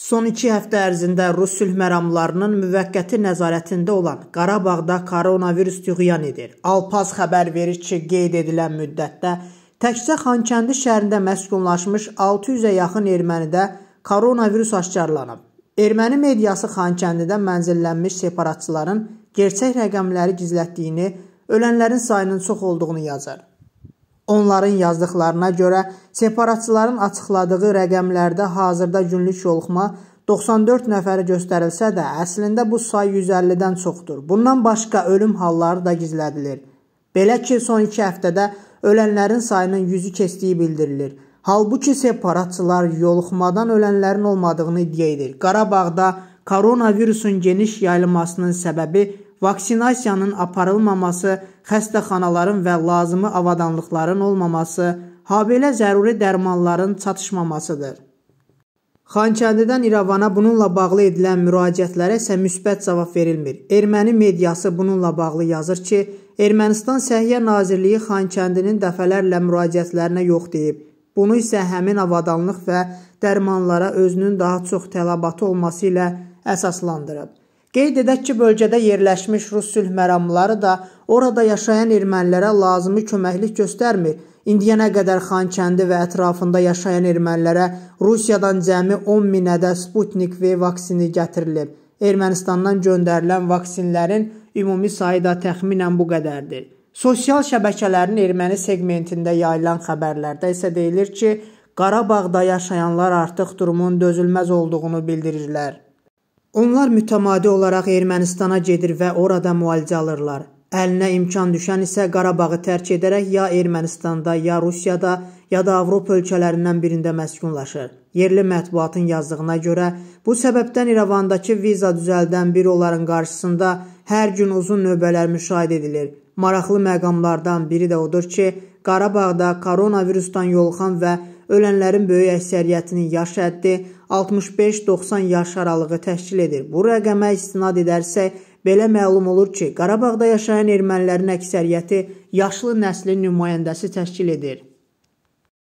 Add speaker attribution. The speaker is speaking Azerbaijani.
Speaker 1: Son iki həftə ərzində Rus sülh məramlarının müvəqqəti nəzarətində olan Qarabağda koronavirus tüğyan edir. Alpaz xəbər verir ki, qeyd edilən müddətdə təkcə Xankəndi şəhərində məskunlaşmış 600-ə yaxın ermənidə koronavirus aşkarlanıb. Erməni mediası Xankəndidə mənzillənmiş separatçıların gerçək rəqəmləri gizlətdiyini, ölənlərin sayının çox olduğunu yazır. Onların yazdıqlarına görə separatçıların açıqladığı rəqəmlərdə hazırda günlük yoluxma 94 nəfəri göstərilsə də, əslində bu say 150-dən çoxdur. Bundan başqa ölüm halları da gizlədilir. Belə ki, son 2 həftədə ölənlərin sayının 100-ü keçdiyi bildirilir. Halbuki separatçılar yoluxmadan ölənlərin olmadığını iddia edir. Qarabağda koronavirusun geniş yayılmasının səbəbi vaksinasiyanın aparılmaması, xəstəxanaların və lazımi avadanlıqların olmaması, habelə zəruri dərmanların çatışmamasıdır. Xankəndidən İrəvana bununla bağlı edilən müraciətlərə isə müsbət cavab verilmir. Erməni mediası bununla bağlı yazır ki, Ermənistan Səhiyyə Nazirliyi Xankəndinin dəfələrlə müraciətlərinə yox deyib. Bunu isə həmin avadanlıq və dərmanlara özünün daha çox tələbatı olması ilə əsaslandırıb. Qeyd edək ki, bölgədə yerləşmiş rus sülh məramları da orada yaşayan ermənilərə lazımi köməklik göstərmir. İndiyənə qədər Xankəndi və ətrafında yaşayan ermənilərə Rusiyadan cəmi 10 min ədəd Sputnik V vaksini gətirilib. Ermənistandan göndərilən vaksinlərin ümumi sayı da təxminən bu qədərdir. Sosial şəbəkələrin erməni segmentində yayılan xəbərlərdə isə deyilir ki, Qarabağda yaşayanlar artıq durumun dözülməz olduğunu bildirirlər. Onlar mütəmadi olaraq Ermənistana gedir və orada müalicə alırlar. Əlinə imkan düşən isə Qarabağı tərk edərək ya Ermənistanda, ya Rusiyada, ya da Avropa ölkələrindən birində məskunlaşır. Yerli mətbuatın yazdığına görə bu səbəbdən İrəvandakı viza düzəldən büroların qarşısında hər gün uzun növbələr müşahidə edilir. Maraqlı məqamlardan biri də odur ki, Qarabağda koronavirusdan yoluxan və ölənlərin böyük əksəriyyətinin yaş həddi 65-90 yaş aralığı təşkil edir. Bu rəqəmə istinad edərsə, belə məlum olur ki, Qarabağda yaşayan ermənilərin əksəriyyəti yaşlı nəslin nümayəndəsi təşkil edir.